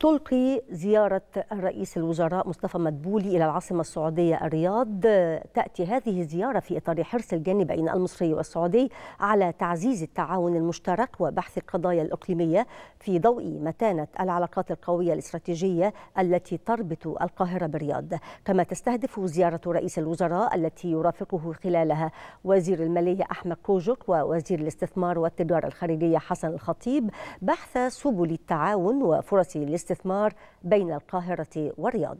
تلقي زيارة الرئيس الوزراء مصطفى مدبولي إلى العاصمة السعودية الرياض تأتي هذه الزيارة في إطار حرص الجانبين المصري والسعودي على تعزيز التعاون المشترك وبحث القضايا الإقليمية في ضوء متانة العلاقات القوية الاستراتيجية التي تربط القاهرة بالرياض كما تستهدف زيارة رئيس الوزراء التي يرافقه خلالها وزير المالية أحمد كوجك ووزير الاستثمار والتجارة الخارجية حسن الخطيب بحث سبل التعاون وفرص الاستثمار الاستثمار بين القاهرة والرياض